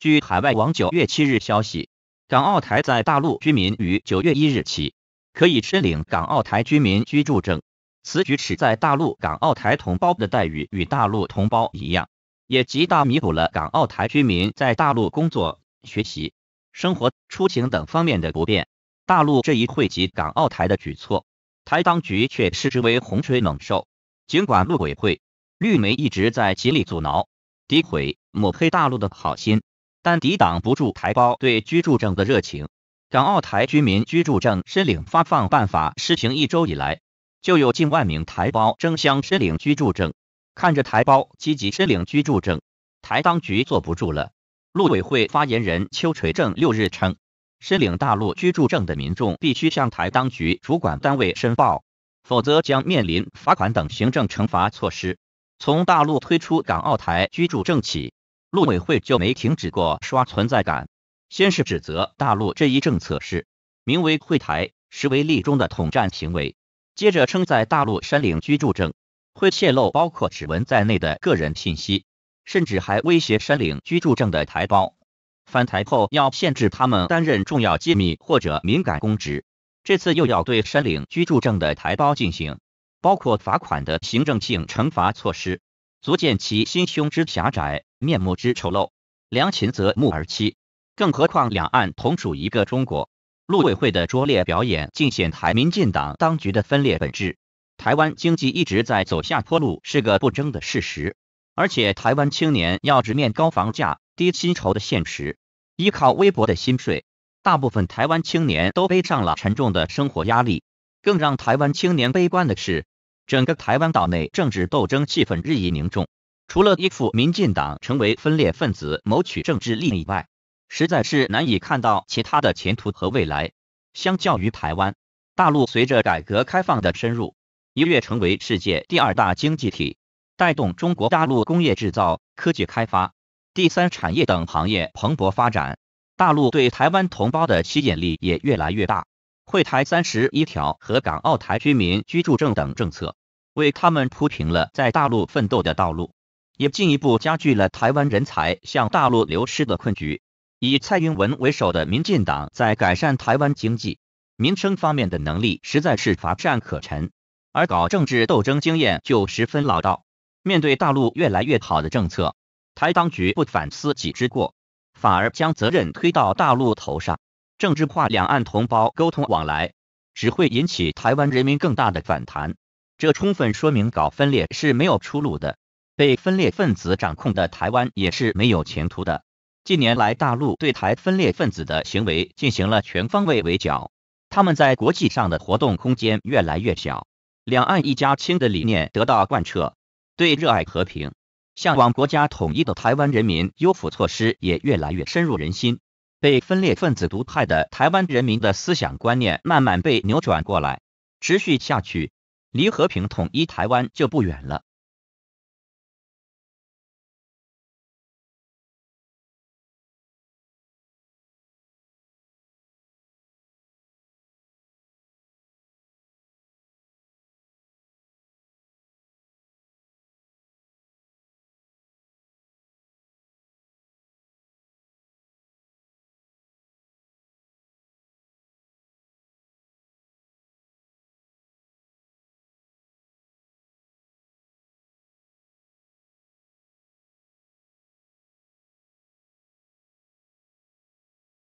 据海外网九月七日消息，港澳台在大陆居民于九月一日起可以申领港澳台居民居住证，此举使在大陆港澳台同胞的待遇与大陆同胞一样，也极大弥补了港澳台居民在大陆工作、学习、生活、出行等方面的不便。大陆这一惠及港澳台的举措，台当局却视之为洪水猛兽。尽管陆委会、绿媒一直在极力阻挠、诋毁、抹黑大陆的好心。但抵挡不住台胞对居住证的热情。港澳台居民居住证申领发放办法施行一周以来，就有近万名台胞争相申领居住证。看着台胞积极申领居住证，台当局坐不住了。陆委会发言人邱垂正六日称，申领大陆居住证的民众必须向台当局主管单位申报，否则将面临罚款等行政惩罚措施。从大陆推出港澳台居住证起。陆委会就没停止过刷存在感，先是指责大陆这一政策是名为“会台”，实为例中的统战行为，接着称在大陆申领居住证会泄露包括指纹在内的个人信息，甚至还威胁申领居住证的台胞，返台后要限制他们担任重要机密或者敏感公职。这次又要对申领居住证的台胞进行包括罚款的行政性惩罚措施。足见其心胸之狭窄，面目之丑陋。良禽择木而栖，更何况两岸同属一个中国。陆委会的拙劣表演，尽显台民进党当局的分裂本质。台湾经济一直在走下坡路，是个不争的事实。而且台湾青年要直面高房价、低薪酬的现实，依靠微薄的薪水，大部分台湾青年都背上了沉重的生活压力。更让台湾青年悲观的是。整个台湾岛内政治斗争气氛日益凝重，除了依附民进党成为分裂分子谋取政治利益外，实在是难以看到其他的前途和未来。相较于台湾，大陆随着改革开放的深入，一跃成为世界第二大经济体，带动中国大陆工业制造、科技开发、第三产业等行业蓬勃发展，大陆对台湾同胞的吸引力也越来越大。《会台三十一条》和港澳台居民居住证等政策。为他们铺平了在大陆奋斗的道路，也进一步加剧了台湾人才向大陆流失的困局。以蔡英文为首的民进党在改善台湾经济民生方面的能力实在是乏善可陈，而搞政治斗争经验就十分老道。面对大陆越来越好的政策，台当局不反思己之过，反而将责任推到大陆头上，政治化两岸同胞沟通往来，只会引起台湾人民更大的反弹。这充分说明搞分裂是没有出路的，被分裂分子掌控的台湾也是没有前途的。近年来，大陆对台分裂分子的行为进行了全方位围剿，他们在国际上的活动空间越来越小。两岸一家亲的理念得到贯彻，对热爱和平、向往国家统一的台湾人民优抚措施也越来越深入人心。被分裂分子毒害的台湾人民的思想观念慢慢被扭转过来，持续下去。离和平统一台湾就不远了。